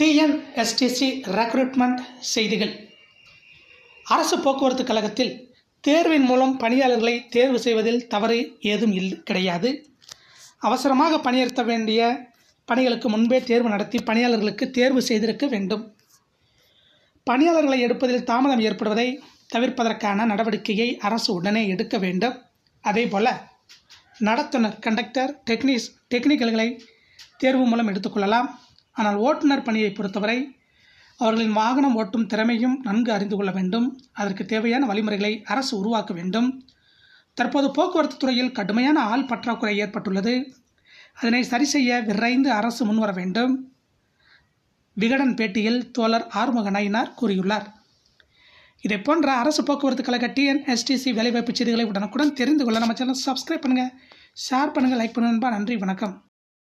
TNSTC recruitment செய்திகள் அரசு போக்குவரத்து கழகத்தில் தேர்வின் மூலம் பணியாளர்களை தேர்வு செய்வதில் தவறு ஏதும் இல் கிடையாது அவசரமாக பணியர்த்த வேண்டிய பணிகளுக்கு முன்பே தேர்வு நடத்தி பணியாளர்களுக்கு தேர்வு செய்திருக்க வேண்டும் பணியாளர்களை எடுப்பதில் தாமதம் ஏற்படுவதை தவிர்ப்பதற்கான நடவடிக்கையை அரசு உடனே எடுக்க வேண்டும் அதேபோல் நடத்துனர் கண்டக்டர் டெக்னிஸ் டெக்னிக்கல்களை தேர்வு மூலம் எடுத்துக்கொள்ளலாம் ஆனால் ஓட்டுநர் பணியை பொறுத்தவரை அவர்களின் வாகனம் ஓட்டும் திறமையும் நன்கு அறிந்து கொள்ள வேண்டும் அதற்கு தேவையான வழிமுறைகளை அரசு உருவாக்க வேண்டும் தற்போது போக்குவரத்து துறையில் கடுமையான ஆள் பற்றாக்குறை ஏற்பட்டுள்ளது அதனை சரி செய்ய விரைந்து அரசு முன்வர வேண்டும் விகடன் பேட்டியில் தோழர் ஆறுமுக நயினார் கூறியுள்ளார் இதை போன்ற அரசு போக்குவரத்து கழக டிஎன்எஸ்டிசி வேலைவாய்ப்பு செய்திகளை உடனுக்குடன் தெரிந்து கொள்ள நம்ம சேனல் சப்ஸ்கிரைப் பண்ணுங்கள் ஷேர் பண்ணுங்கள் லைக் பண்ணுங்கள் நன்றி வணக்கம்